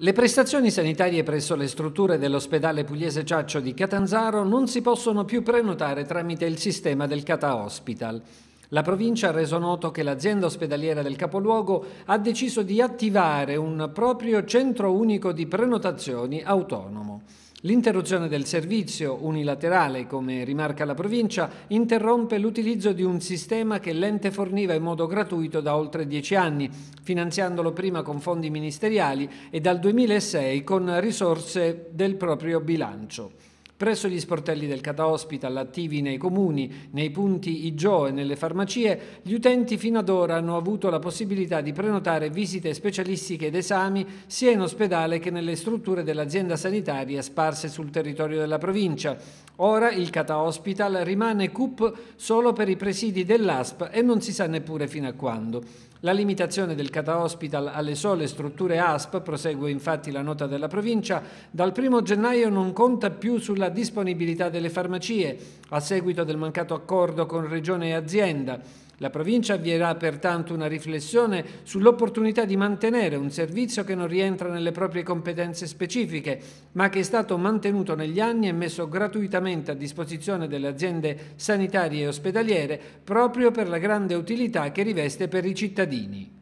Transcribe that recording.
Le prestazioni sanitarie presso le strutture dell'ospedale pugliese Ciaccio di Catanzaro non si possono più prenotare tramite il sistema del Cata Hospital. La provincia ha reso noto che l'azienda ospedaliera del capoluogo ha deciso di attivare un proprio centro unico di prenotazioni autonomo. L'interruzione del servizio unilaterale, come rimarca la provincia, interrompe l'utilizzo di un sistema che l'ente forniva in modo gratuito da oltre dieci anni, finanziandolo prima con fondi ministeriali e dal 2006 con risorse del proprio bilancio presso gli sportelli del Cata Hospital attivi nei comuni, nei punti IGO e nelle farmacie, gli utenti fino ad ora hanno avuto la possibilità di prenotare visite specialistiche ed esami sia in ospedale che nelle strutture dell'azienda sanitaria sparse sul territorio della provincia. Ora il Cata Hospital rimane CUP solo per i presidi dell'ASP e non si sa neppure fino a quando. La limitazione del Cata Hospital alle sole strutture ASP, prosegue infatti la nota della provincia, dal 1 gennaio non conta più sulla la disponibilità delle farmacie a seguito del mancato accordo con Regione e azienda. La provincia avvierà pertanto una riflessione sull'opportunità di mantenere un servizio che non rientra nelle proprie competenze specifiche, ma che è stato mantenuto negli anni e messo gratuitamente a disposizione delle aziende sanitarie e ospedaliere proprio per la grande utilità che riveste per i cittadini.